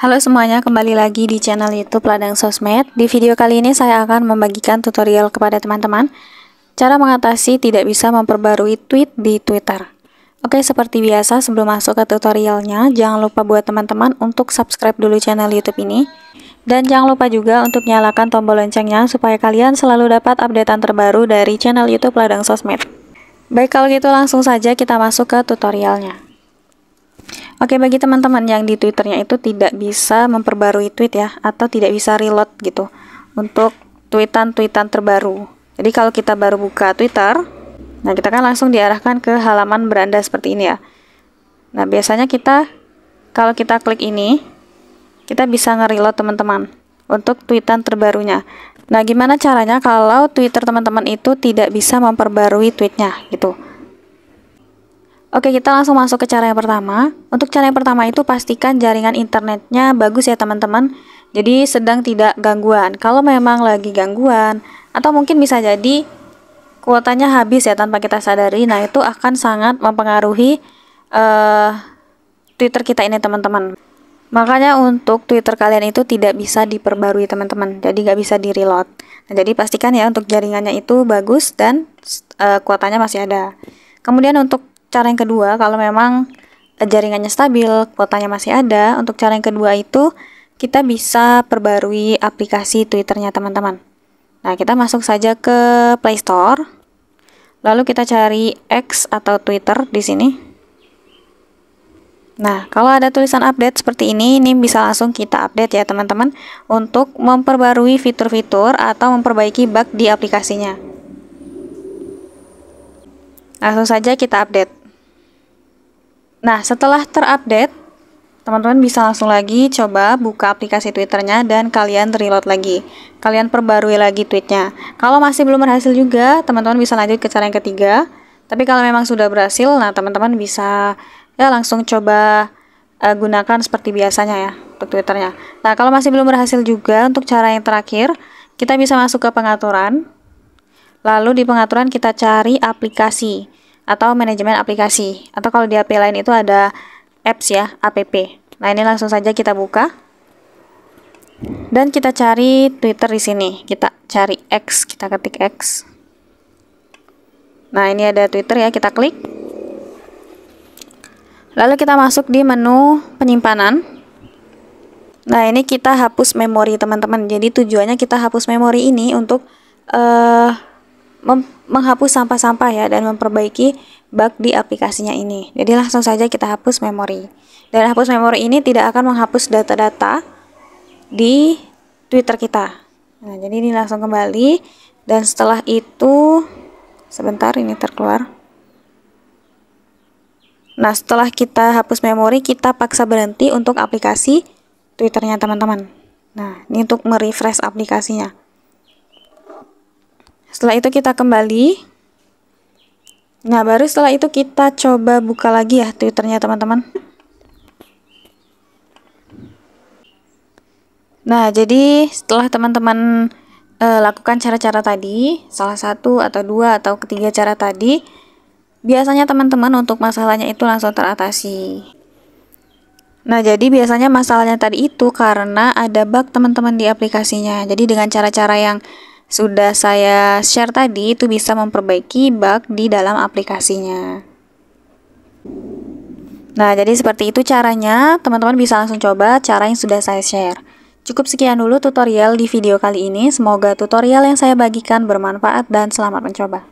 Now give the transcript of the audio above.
Halo semuanya, kembali lagi di channel YouTube Ladang Sosmed. Di video kali ini saya akan membagikan tutorial kepada teman-teman cara mengatasi tidak bisa memperbarui tweet di Twitter. Oke, seperti biasa sebelum masuk ke tutorialnya, jangan lupa buat teman-teman untuk subscribe dulu channel YouTube ini. Dan jangan lupa juga untuk nyalakan tombol loncengnya supaya kalian selalu dapat updatean terbaru dari channel YouTube Ladang Sosmed. Baik, kalau gitu langsung saja kita masuk ke tutorialnya. Oke bagi teman-teman yang di Twitternya itu tidak bisa memperbarui tweet ya atau tidak bisa reload gitu untuk tweetan-tweetan terbaru. Jadi kalau kita baru buka Twitter, nah kita kan langsung diarahkan ke halaman beranda seperti ini ya. Nah biasanya kita kalau kita klik ini kita bisa nge teman-teman untuk tweetan terbarunya. Nah gimana caranya kalau Twitter teman-teman itu tidak bisa memperbarui tweetnya gitu? Oke, kita langsung masuk ke cara yang pertama. Untuk cara yang pertama itu pastikan jaringan internetnya bagus ya teman-teman. Jadi sedang tidak gangguan. Kalau memang lagi gangguan atau mungkin bisa jadi kuotanya habis ya tanpa kita sadari. Nah, itu akan sangat mempengaruhi uh, Twitter kita ini teman-teman. Makanya untuk Twitter kalian itu tidak bisa diperbarui teman-teman. Jadi nggak bisa di reload. Nah, jadi pastikan ya untuk jaringannya itu bagus dan uh, kuotanya masih ada. Kemudian untuk cara yang kedua kalau memang eh, jaringannya stabil, kuotanya masih ada, untuk cara yang kedua itu kita bisa perbarui aplikasi Twitternya teman-teman. Nah, kita masuk saja ke Play Store. Lalu kita cari X atau Twitter di sini. Nah, kalau ada tulisan update seperti ini, ini bisa langsung kita update ya teman-teman untuk memperbarui fitur-fitur atau memperbaiki bug di aplikasinya. Langsung saja kita update. Nah, setelah terupdate, teman-teman bisa langsung lagi coba buka aplikasi Twitternya dan kalian reload lagi. Kalian perbarui lagi tweetnya. Kalau masih belum berhasil juga, teman-teman bisa lanjut ke cara yang ketiga. Tapi kalau memang sudah berhasil, nah teman-teman bisa ya langsung coba uh, gunakan seperti biasanya ya untuk Twitternya. Nah, kalau masih belum berhasil juga untuk cara yang terakhir, kita bisa masuk ke pengaturan. Lalu di pengaturan kita cari aplikasi atau manajemen aplikasi atau kalau di HP lain itu ada apps ya, app. Nah, ini langsung saja kita buka. Dan kita cari Twitter di sini. Kita cari X, kita ketik X. Nah, ini ada Twitter ya, kita klik. Lalu kita masuk di menu penyimpanan. Nah, ini kita hapus memori, teman-teman. Jadi tujuannya kita hapus memori ini untuk uh, menghapus sampah-sampah ya dan memperbaiki bug di aplikasinya ini. Jadi langsung saja kita hapus memori. Dan hapus memori ini tidak akan menghapus data-data di Twitter kita. Nah, jadi ini langsung kembali dan setelah itu sebentar ini terkeluar. Nah, setelah kita hapus memori, kita paksa berhenti untuk aplikasi Twitternya teman-teman. Nah, ini untuk merefresh aplikasinya. Setelah itu kita kembali. Nah, baru setelah itu kita coba buka lagi ya Twitternya teman-teman. Nah, jadi setelah teman-teman e, lakukan cara-cara tadi, salah satu atau dua atau ketiga cara tadi, biasanya teman-teman untuk masalahnya itu langsung teratasi. Nah, jadi biasanya masalahnya tadi itu karena ada bug teman-teman di aplikasinya. Jadi dengan cara-cara yang sudah saya share tadi itu bisa memperbaiki bug di dalam aplikasinya. Nah, jadi seperti itu caranya. Teman-teman bisa langsung coba cara yang sudah saya share. Cukup sekian dulu tutorial di video kali ini. Semoga tutorial yang saya bagikan bermanfaat dan selamat mencoba.